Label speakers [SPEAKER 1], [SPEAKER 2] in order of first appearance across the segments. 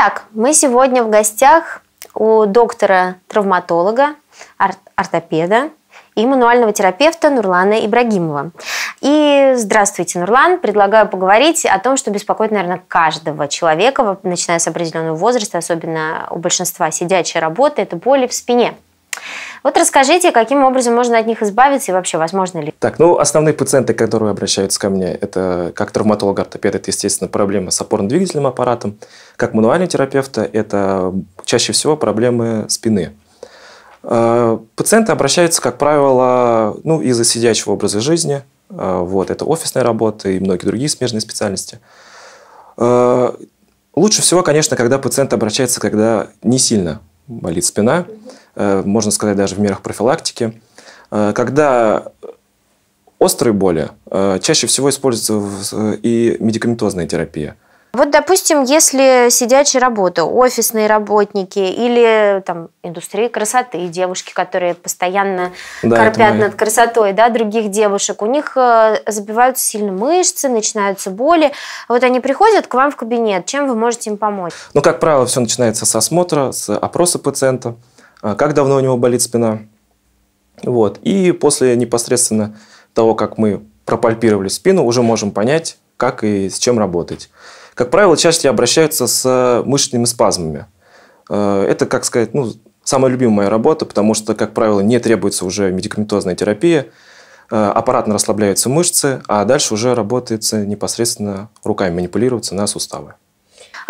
[SPEAKER 1] Итак, мы сегодня в гостях у доктора-травматолога, ор ортопеда и мануального терапевта Нурлана Ибрагимова. И здравствуйте, Нурлан. Предлагаю поговорить о том, что беспокоит, наверное, каждого человека, начиная с определенного возраста, особенно у большинства сидячая работа, это боли в спине. Вот расскажите, каким образом можно от них избавиться и вообще возможно ли?
[SPEAKER 2] Так, ну, основные пациенты, которые обращаются ко мне, это как травматолог-ортопед, это, естественно, проблемы с опорно-двигательным аппаратом, как мануальный терапевт, это чаще всего проблемы спины. Э, пациенты обращаются, как правило, ну, из-за сидячего образа жизни, э, вот, это офисная работа и многие другие смежные специальности. Э, лучше всего, конечно, когда пациент обращается, когда не сильно болит спина, Э, можно сказать, даже в мерах профилактики. Э, когда острые боли, э, чаще всего используется и медикаментозная терапия.
[SPEAKER 1] Вот, допустим, если сидячая работа, офисные работники или там индустрии красоты, девушки, которые постоянно да, корпят над красотой, да, других девушек, у них забиваются сильно мышцы, начинаются боли. Вот они приходят к вам в кабинет, чем вы можете им помочь?
[SPEAKER 2] Ну, как правило, все начинается с осмотра, с опроса пациента. А, как давно у него болит спина. Вот. И после непосредственно того, как мы пропальпировали спину, уже можем понять, как и с чем работать. Как правило, чаще обращаются с мышечными спазмами. Э, это, как сказать, ну, самая любимая работа, потому что, как правило, не требуется уже медикаментозная терапия, э, аппаратно расслабляются мышцы, а дальше уже работается непосредственно руками манипулируется на суставы.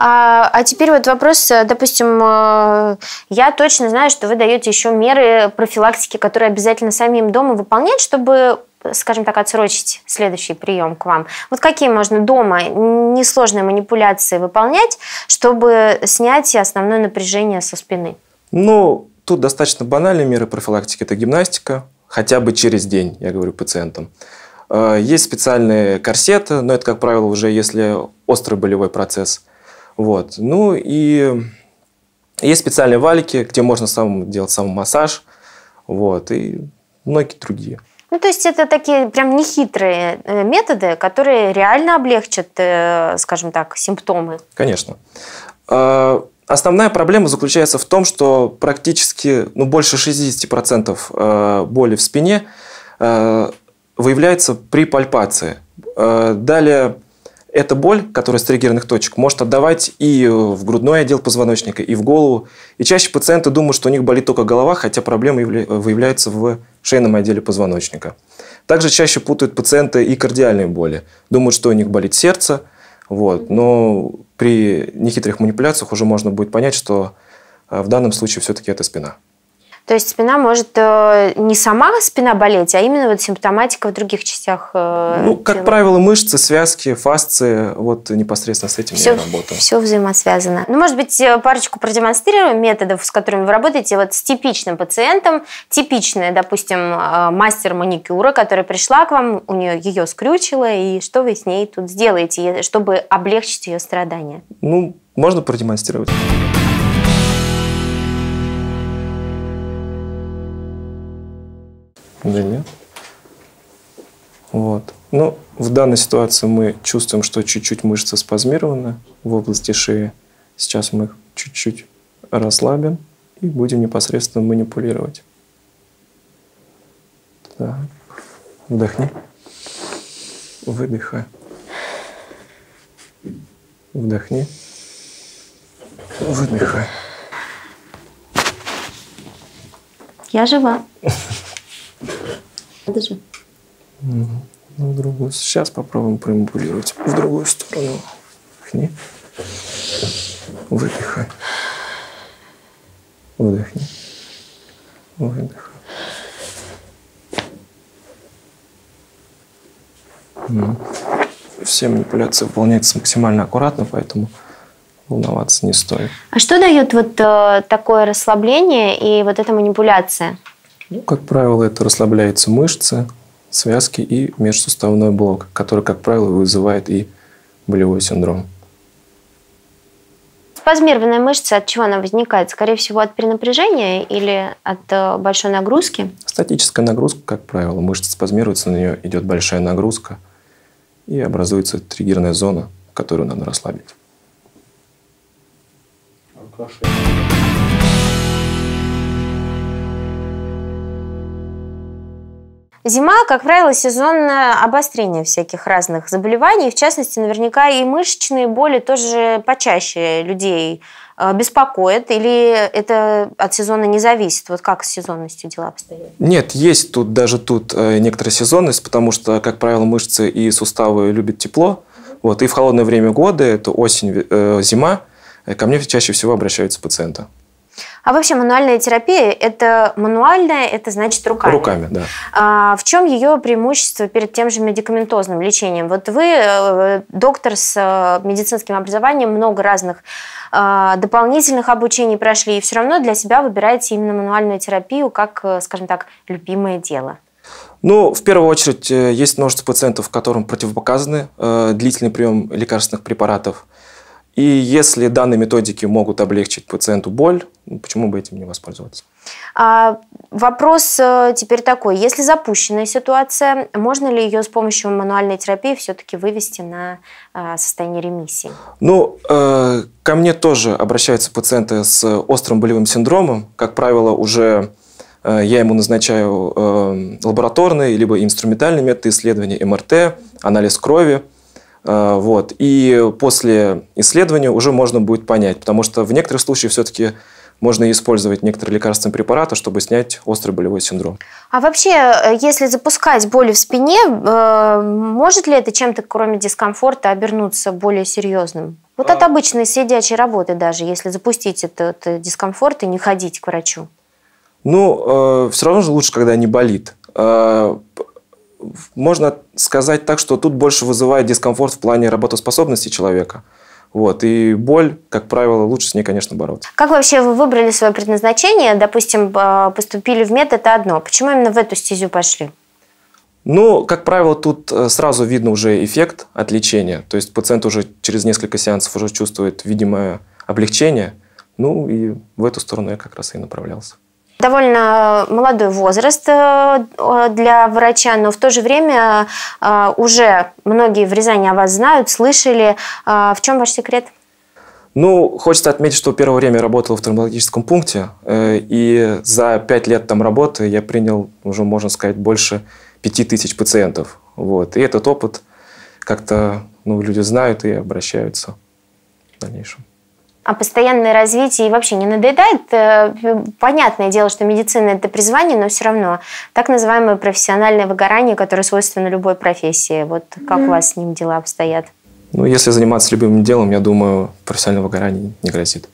[SPEAKER 1] А, а теперь вот вопрос, э, допустим, э, я точно знаю, что вы даете еще меры профилактики, которые обязательно самим дома выполнять, чтобы скажем так, отсрочить следующий прием к вам. Вот какие можно дома несложные манипуляции выполнять, чтобы снять основное напряжение со спины?
[SPEAKER 2] Ну, тут достаточно банальные меры профилактики. Это гимнастика, хотя бы через день, я говорю пациентам. Э, есть специальные корсеты, но это, как правило, уже если острый болевой процесс. Вот. Ну и есть специальные валики, где можно сам делать сам массаж. Вот. И многие другие.
[SPEAKER 1] Ну, то есть это такие прям нехитрые э, методы, которые реально облегчат, э, скажем так, симптомы.
[SPEAKER 2] Конечно. А, основная проблема заключается в том, что практически ну, больше 60% э, боли в спине выявляется при пальпации. Далее эта боль, которая с триггерных точек, может отдавать и в грудной отдел позвоночника, и в голову. И чаще пациенты думают, что у них болит только голова, хотя проблема выявляется в шейном отделе позвоночника. Также чаще путают пациенты и кардиальные боли. Думают, что у них болит сердце, вот. но при нехитрых манипуляциях уже можно будет понять, что э, в данном случае все-таки это спина.
[SPEAKER 1] То есть спина может э, не сама спина болеть, а именно вот симптоматика в других частях. Э, ну, тела. как правило,
[SPEAKER 2] мышцы, связки, фасции, вот непосредственно с этим все, я работаю. Все
[SPEAKER 1] взаимосвязано. Ну, может быть, э, парочку продемонстрируем методов, с которыми вы работаете. Вот с типичным пациентом, типичная, допустим, мастер маникюра, которая пришла к вам, у нее ее скрючило, и что вы с ней тут сделаете, чтобы облегчить ее страдания?
[SPEAKER 2] Ну, можно продемонстрировать. Да нет. Вот. Ну, в данной ситуации мы чувствуем, что чуть-чуть мышца спазмирована в области шеи. Сейчас мы их чуть-чуть расслабим и будем непосредственно манипулировать. Так. Вдохни. Выдыхай. Вдохни. Выдыхай.
[SPEAKER 1] Я жива. Надо же.
[SPEAKER 2] Ну, в другую. Сейчас попробуем промобулировать. В другую сторону. Вдохни. Выдыхай. Выдохни. Выдыхай. Все манипуляции выполняются максимально аккуратно, поэтому волноваться не стоит.
[SPEAKER 1] А что дает вот э, такое расслабление и вот эта манипуляция?
[SPEAKER 2] Ну, как правило, это расслабляются мышцы, связки и межсуставной блок, который, как правило, вызывает и болевой синдром.
[SPEAKER 1] Спазмированная мышца, от чего она возникает? Скорее всего, от перенапряжения или от э, большой
[SPEAKER 2] нагрузки? Статическая нагрузка, как правило. Мышца спазмируется, на нее идет большая нагрузка и образуется триггерная зона, которую надо расслабить. Алкаши.
[SPEAKER 1] Зима, как правило, сезон обострения всяких разных заболеваний, в частности, наверняка и мышечные боли тоже почаще людей э, беспокоит, или это от сезона не зависит? Вот как с сезонностью дела
[SPEAKER 2] обстоят? Нет, есть тут даже тут э, некоторая сезонность, потому что, как правило, мышцы и суставы любят тепло. Вот, и в холодное время года, это осень, э, зима, ко мне чаще всего обращаются пациенты.
[SPEAKER 1] А вообще мануальная терапия – это мануальная, это значит руками. Руками, да. А в чем ее преимущество перед тем же медикаментозным лечением? Вот вы, э, доктор с э, медицинским образованием, много разных э, дополнительных обучений прошли, и все равно для себя выбираете именно мануальную терапию как, скажем так, любимое дело.
[SPEAKER 2] Ну, в первую очередь, есть множество пациентов, которым противопоказаны э, длительный прием лекарственных препаратов. И если данные методики могут облегчить пациенту боль, ну, почему бы этим не воспользоваться?
[SPEAKER 1] А, вопрос э, теперь такой. Если запущенная ситуация, можно ли ее с помощью мануальной терапии все-таки вывести на э, состояние ремиссии?
[SPEAKER 2] Ну, э, ко мне тоже обращаются пациенты с острым болевым синдромом. Как правило, уже я ему назначаю лабораторные либо инструментальные методы исследования МРТ, анализ крови – а, вот. И после исследования уже можно будет понять, потому что в некоторых случаях все-таки можно использовать некоторые лекарственные препараты, чтобы снять острый болевой синдром.
[SPEAKER 1] А вообще, э, если запускать боли в спине, э, может ли это чем-то, кроме дискомфорта, обернуться более серьезным? Вот а... от обычной сидячей работы даже, если запустить этот э, дискомфорт и не ходить к врачу.
[SPEAKER 2] Ну, э, все равно же лучше, когда не болит. А, можно сказать так, что тут больше вызывает дискомфорт в плане работоспособности человека. Вот. И боль, как правило, лучше с ней, конечно, бороться.
[SPEAKER 1] Как вообще вы выбрали свое предназначение? Допустим, а, поступили в мед, это одно. Почему именно в эту стезю пошли?
[SPEAKER 2] Ну, как правило, тут э, сразу видно уже эффект от лечения. То есть пациент уже через несколько сеансов уже чувствует видимое облегчение. Ну и в эту сторону я как раз и направлялся.
[SPEAKER 1] Довольно молодой возраст э, э, для врача, но в то же время э, уже многие в Рязани о вас знают, слышали. В чем ваш секрет?
[SPEAKER 2] Ну, хочется отметить, что первое время я работал в травматологическом пункте, и за пять лет там работы я принял уже, можно сказать, больше пяти тысяч пациентов. Вот. И этот опыт как-то ну, люди знают и обращаются в
[SPEAKER 1] дальнейшем а постоянное развитие и вообще не надоедает. Э, понятное дело, что медицина – это призвание, но все равно так называемое профессиональное выгорание, которое свойственно любой профессии. Вот как mm. у вас с ним дела обстоят?
[SPEAKER 2] Ну, если заниматься любым делом, я думаю, профессионального выгорания не грозит.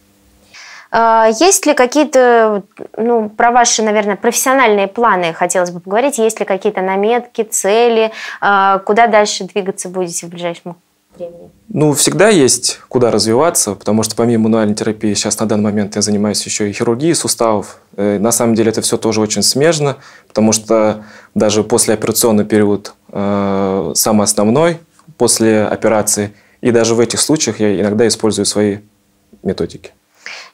[SPEAKER 1] А, есть ли какие-то, ну, про ваши, наверное, профессиональные планы хотелось бы поговорить? Есть ли какие-то наметки, цели? А, куда дальше двигаться будете в ближайшем
[SPEAKER 2] времени? Ну, всегда есть куда развиваться, потому что помимо мануальной терапии сейчас на данный момент я занимаюсь еще и хирургией суставов. Э, на самом деле это все тоже очень смежно, потому что даже после операционный период э, самый основной после операции, и даже в этих случаях я иногда использую свои методики.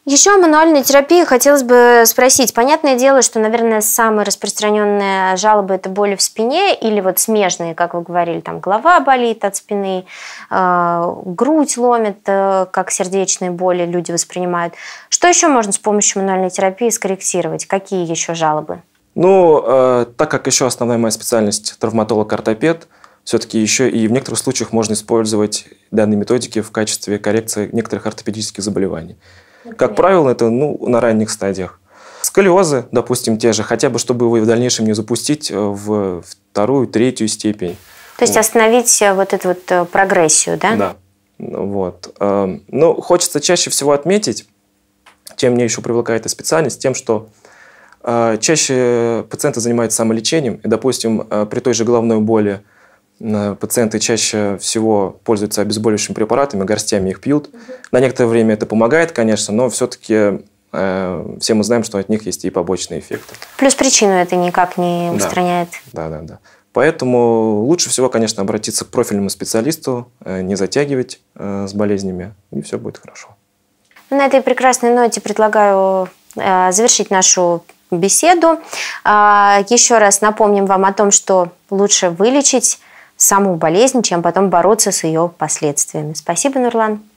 [SPEAKER 1] Еще о мануальной терапии хотелось бы спросить. Понятное дело, что, наверное, самые распространенные жалобы – это боли в спине или вот смежные, как вы говорили, там голова болит от спины, э, грудь ломит, э, как сердечные боли люди воспринимают. Что еще можно с помощью мануальной терапии скорректировать? Какие еще жалобы?
[SPEAKER 2] Ну, э, так как еще основная моя специальность – травматолог-ортопед, все-таки еще и в некоторых случаях можно использовать данные методики в качестве коррекции некоторых ортопедических заболеваний. Ну, как правило, это ну, на ранних стадиях. Сколиозы, допустим, те же, хотя бы чтобы его в дальнейшем не запустить э, в вторую, третью степень.
[SPEAKER 1] То есть остановить э, вот эту вот э, прогрессию, да? Да.
[SPEAKER 2] Вот. Эм, Но ну, хочется чаще всего отметить, чем мне еще привлекает эта специальность, тем, что чаще пациенты занимаются самолечением, и, допустим, при той же головной боли пациенты чаще всего пользуются обезболивающими препаратами, горстями их пьют. На некоторое время это помогает, конечно, но все-таки э, все мы знаем, что от них есть и побочные эффекты.
[SPEAKER 1] Плюс причину это никак не устраняет.
[SPEAKER 2] Да, да, да. да. Поэтому лучше всего, конечно, обратиться к профильному специалисту, э, не затягивать э, с болезнями, и все будет хорошо.
[SPEAKER 1] Ну, на этой прекрасной ноте предлагаю завершить нашу беседу. А, Еще раз напомним вам о том, что лучше вылечить саму болезнь, чем потом бороться с ее последствиями. Спасибо, Нурлан.